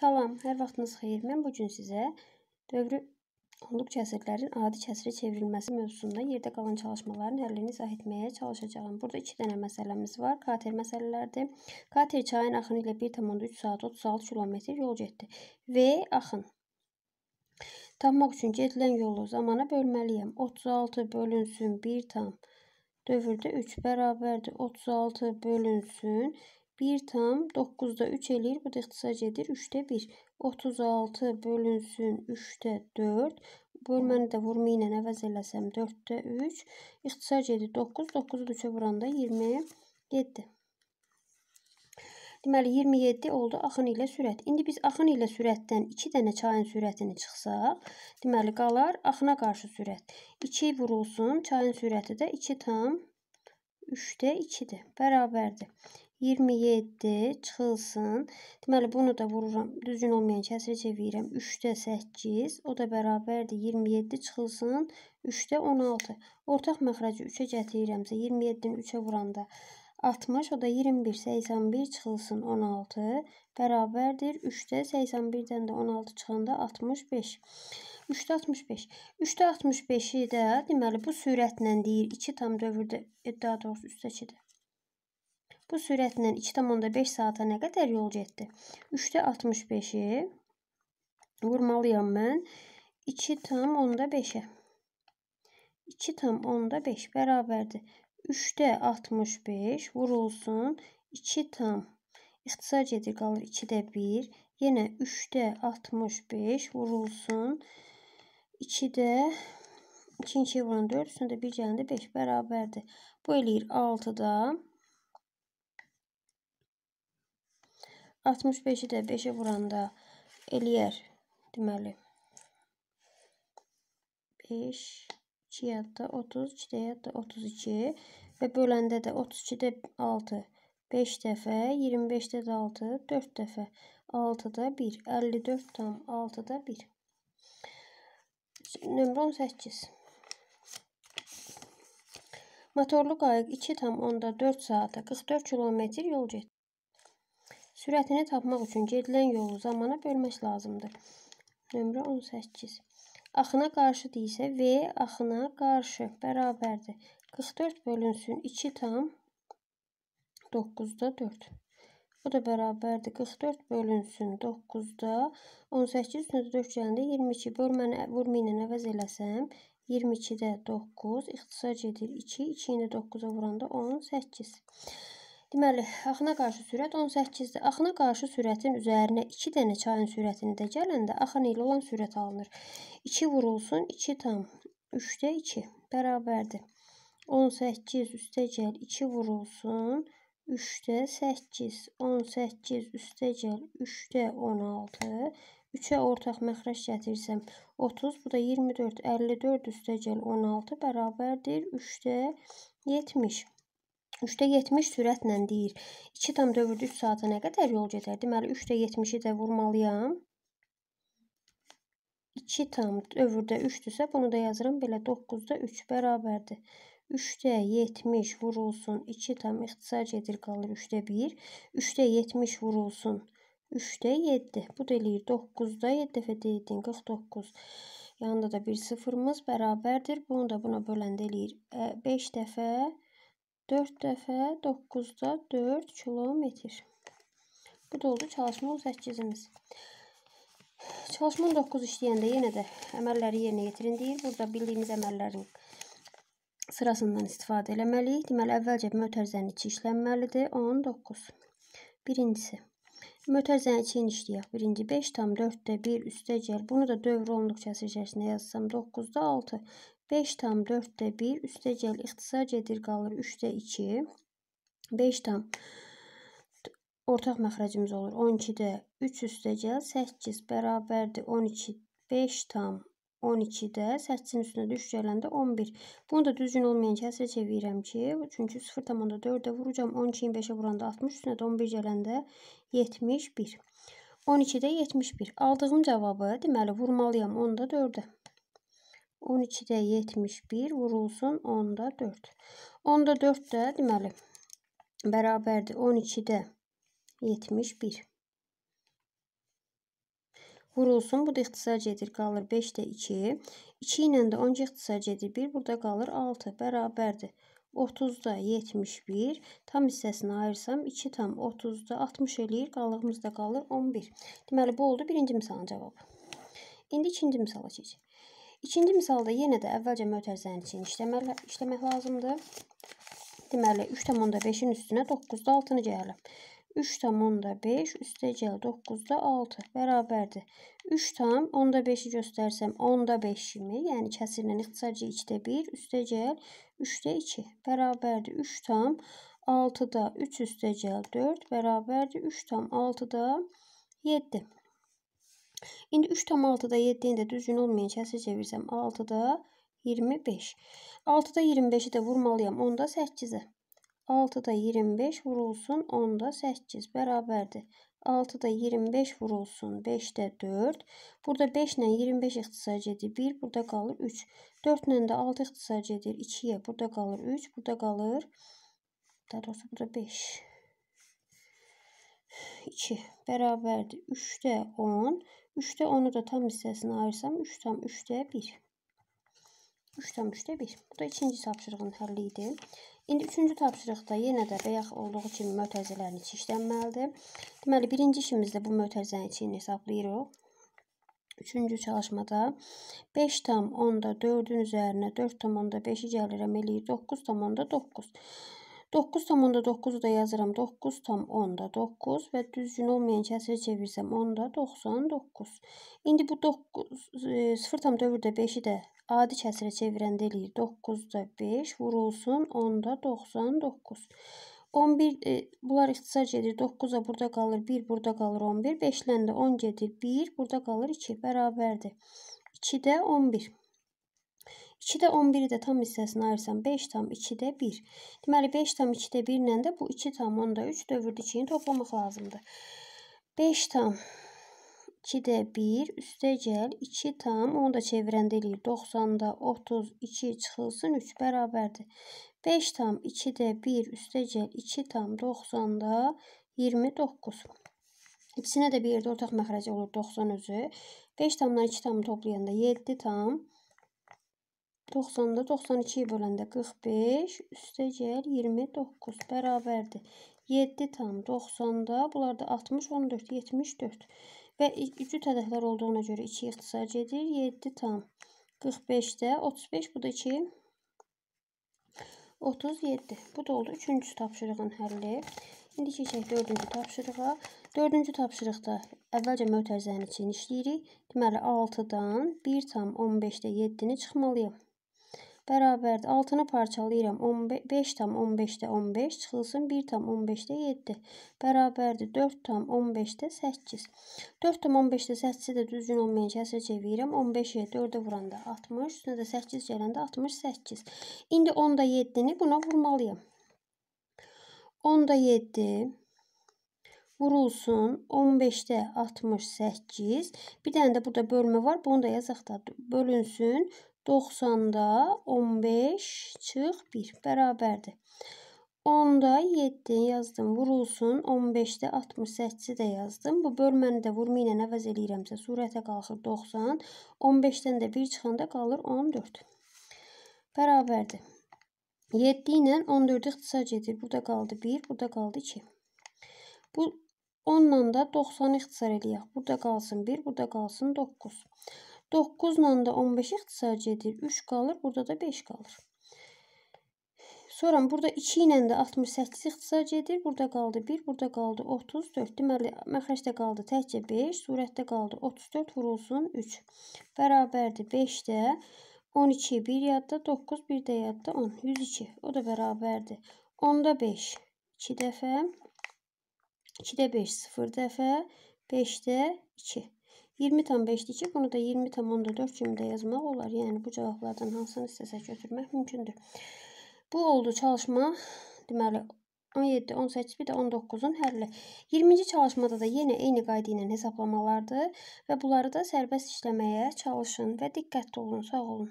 Salam, hər vaxtınız xeyir. Mən bu gün sizə dövrü onluq kəsrlərin adi kəsrə çevrilməsi mövzusunda yerdə qalan çalışmaların həllini izah etməyə çalışacağam. Burada 2 dənə məsələmiz var. Kater məsələləridir. Kater çayın axını ilə 1.3 saat 36 kilometr yol getdi. V axın Tapmaq üçün gedilən yolu zamana bölməliyəm. 36 bölünsün 1 tam dövrdə 3 bərabərdir. 36 bölünsün 1 tam 9-da 3 eləyir. Bu da ixtisac edir 3-də 1. 36 bölünsün 3-də 4. Bölməni də vurma ilə əvəz eləsəm 4-də 3. İxtisac edir 9. 9-u 3-ə vuranda 27. Deməli 27 oldu axın ilə sürət. İndi biz axın ilə sürətdən 2 dənə çayın sürətini çıxsaq, deməli qalar axına qarşı sürət. 2 vurulsun, çayın sürəti də 2 tam 3-də 2-dir. Bərabərdir. 27 çıxılsın. Deməli bunu da vururam. Düzgün olmayan kəsirə çevirəm. 3-də 8, o da bərabərdir 27 çıxılsın. 3-də 16. Ortaq məxrəci 3-ə gətirirəmsə 27-ni 3-ə vuranda 60, o da 21, 81 çıxılsın 16 bərabərdir 3-də 81-dən də 16 çıxanda 65. 3-də 65. 3-də 65-i də deməli bu sürətlə deyir 2 tam dövrdə, e, daha doğrusu üstdəkidir. Bu sürətlə 2,5 saata nə qədər yol getdi? 3-də 65-i vurmalıyam mən 2,5-ə. 2,5 bərabərdir. 3-də 65 vurulsun 2 tam. İxtisar gedir qalır 2-də 1. Yenə 3-də 65 vurulsun 2-də 2-2 vuran 4, üstündə 1 gəlində 5 bərabərdir. Bu eləyir 6-da 65-i də 5-ə vuranda eləyər deməli. 5 2 yadda 30, 2 də yadda 32 və böləndə də 32-də 6 5 dəfə, 25-də də 6 4 dəfə, 6-da 1 54 tam 6-da 1 Nömrə 18 Motorlu qayıq 2 tam onda 4 saata 44 kilometr yol getdi. Sürətini tapmaq üçün gedilən yolu zamana bölmək lazımdır. Nömrə 18. Axına qarşı deyilsə, V axına qarşı bərabərdir. 44 bölünsün 2 tam 9-da 4. Bu da bərabərdir. 44 bölünsün 9-da 18 üstündə 4 gələndə 22 bölməni vurma ilə əvəz eləsəm 22-də 9 ixtisar gedir 2, 2-ni 9-a vuranda 18. Deməli, axına qarşı sürət 18-dir. Axına qarşı sürətin üzərinə 2 dənə çayın sürətini də gələndə axın ilə olan sürət alınır. 2 vurulsun 2 tam 3-də 2 bərabərdir. 18 üstəgəl 2 vurulsun 3-də 8, 18 üstəgəl 3-də 16, 3-ə ortaq məxrəc gətirsəm 30, bu da 24, 54 üstəgəl 16 bərabərdir 3-də 70. 3-70 sürətlə deyir. 2,4 saata nə qədər yol gedər? Deməli 3-70-i də vurmalıyam. 2 tam dövrdə 3-dürsə, bunu da yazıram belə 9-da 3 bərabərdir. 3-də 70 vurulsun, 2 tam ixtisar gedir, qalır 3-də 1. 3-də 70 vurulsun, 3-də 7. Bu da eləyir 9-da 7 dəfə dedin, 49. Yanında da bir sıfırımız bərabərdir. Bunu da buna böləndə eləyir 5 e, dəfə 3. 4 dəfə 9-da 4 kilometr. Bu da oldu çalışma 18-imiz. Çalışma 19 işləyəndə yenə də əməlləri yerinə yetirin deyir. Burada bildiyimiz əməllərin sırasından istifadə eləməliyik. Deməli, əvvəlcə mötərizənin içi işlənməlidir. 19. Birincisi. Mötərizəni çeynişləyək. Birinci 5 tam 4-də 1 üstəcəl. Bunu da dövr olunduq kəsir içərisində yazsam 9-da 6. 5 tam 4-də 1 üstəcəl ixtisar gedir qalır 3-də 2. 5 tam ortaq məxrəcimiz olur 12-də 3 üstəcəl 8 bərabərdir 12 5 tam 12-də 8-in üstünə düş gələndə 11. Bunu da düzgün olmayan kəsrə çevirəm ki, çünki 0,4-də vuracam. 12-yi 5-ə vuranda 60 üstünə də 11 gələndə 71. 12-də 71. Aldığım cavabı deməli vurmalıyam 10-da 4-də. 12-də 71 vurulsun 10-da 4. 10-da 4-də deməli bərabərdir 12-də 71 vurulsun. Bu da ixtisac edir, qalır 5-də 2. 2 ilə də 10 ixtisac edir 1, burada qalır 6, bərabərdir. 30-da 71, tam hissəsini ayırsam 2 tam 30-da 60 eləyir, qalığımızda qalır 11. Deməli, bu oldu birinci misalın cavabı. İndi ikinci misala keçək. İkinci misalda yenə də əvvəlcə mötərizənin için işləmək, işləmək lazımdır. Deməli, 3,5-in üstünə 9-da 6-nı gəlirəm. 3 tam onda 5 üstəgəl 9 da 6 bərabərdir. 3 tam onda 5-i göstərsəm onda 5-imi, yəni kəsirlə ixtisarca 2-də 1 üstəgəl 3-də 2 bərabərdir. 3 tam 6-da 3 üstəgəl 4 bərabərdir. 3 tam 6-da 7. İndi 3 tam 6-da 7-ni də düzgün olmayan kəsir çevirsəm 6-da 25. 6-da 25-i də vurmalıyam onda 8-ə. 6 da 25 vurulsun 10 da 8 bərabərdir. 6 da 25 vurulsun 5 də 4. Burada 5 ilə 25 ixtisac edir 1, burada qalır 3. 4 ilə də 6 ixtisac edir 2-yə, burada qalır 3, burada qalır daha doğrusu burada 5. 2 bərabərdir 3-də 10. 3-də 10-u da tam hissəsinə ayırsam 3 tam 3-də 1. 3,5-də 1. Bu da ikinci tapşırığın həlli idi. İndi üçüncü tapşırıqda yenə də bayaq olduğu kimi mötəzələrin içi işlənməlidir. Deməli, birinci işimizdə bu mötəzənin içini hesablayırıq. Üçüncü çalışmada 5 tam onda 4-ün üzərinə 4 tam onda 5-i gəlirəm eləyir 9 tam onda 9. 9,9-u da yazıram. 9 tam 10 da 9 və düzgün olmayan kəsiri çevirsəm 10 da 99. İndi bu 9 e, 0 tam 4-də 5-i də adi kəsirə çevirəndə eləyir. 9-da 5 vurulsun 10-da 99. 11 e, bunlar ixtisar gedir. 9-a burada qalır 1, burada qalır 11. 5-lə də 10 gedir 1, burada qalır 2 bərabərdir. 2-də 11. 2-də 11-i də tam hissəsinə ayırsam 5 tam 2-də 1. Deməli 5 tam 2-də 1 ilə də bu 2 tam 10-da 3 dövrdükini toplamaq lazımdır. 5 tam 2-də 1 üstə gəl 2 tam onu da çevirəndə eləyir 90-da 32 çıxılsın 3 bərabərdir. 5 tam 2-də 1 üstə gəl 2 tam 90-da 29. İkisinə də bir yerdə ortaq məxrəci olur 90 özü. 5 tamdan 2 tamı toplayanda 7 tam 90-da 92-yi böləndə 45 üstəgəl 29 bərabərdir. 7 tam 90-da, bunlar da 60, 14, 74 və ücüt ədədlər olduğuna görə 2 ixtisar gedir. 7 tam 45-də 35, bu da 2, 37. Bu da oldu 3-cü tapşırığın həlli. İndi keçək 4-cü tapşırığa. 4-cü tapşırıqda əvvəlcə mötərizənin içini işləyirik. Deməli 6-dan 1 tam 15-də 7-ni çıxmalıyam. Bərabərdir. 6-nı parçalayıram. 5 tam 15-də 15 çıxılsın. 1 tam 15-də 7. Bərabərdir. 4 tam 15-də 8. 4 tam 15-də 8-i də düzgün olmayan kəsrə çevirirəm. 15-yə 4-ə vuranda 60. Üstünə də 8 gələndə 68. İndi 10-da 7-ni buna vurmalıyam. 10-da 7 vurulsun 15-də 68. Bir dənə də burada bölmə var. Bunu da yazaq da bölünsün. 90-da 15 çıx 1 bərabərdir. 10-da 7 yazdım, vurulsun. 15-də 68-i də yazdım. Bu bölməni də vurma ilə əvəz eləyirəmsə, surətə qalxır 90. 15-dən də 1 çıxanda qalır 14. Bərabərdir. 7 ilə 14-ü ixtisar edir. Burada qaldı 1, burada qaldı 2. Bu 10 ilə da 90-ı ixtisar eləyək. Burada qalsın 1, burada qalsın 9. 9 ile da 15 ixtisarcı edir. 3 qalır. Burada da 5 qalır. Sonra burada 2 ilə də 68 ixtisarcı edir. Burada qaldı 1, burada qaldı 34. Deməli, məxrəcdə qaldı təkcə 5, surətdə qaldı 34 vurulsun 3. Bərabərdir 5-də 12, 1 yadda 9, 1 də yadda 10, 102. O da bərabərdir. 10-da 5, 2 dəfə, 2-də 5, 0 dəfə, 5-də 2. 20 tam 5-dir bunu da 20 tam 14 cümlədə yazmaq olar. Yəni bu cavablardan hansını istəsək götürmək mümkündür. Bu oldu çalışma. Deməli 17, 18, bir də 19-un həlli. 20-ci çalışmada da yenə eyni qayda ilə hesablamalardır və bunları da sərbəst işləməyə çalışın və diqqətli olun, sağ olun.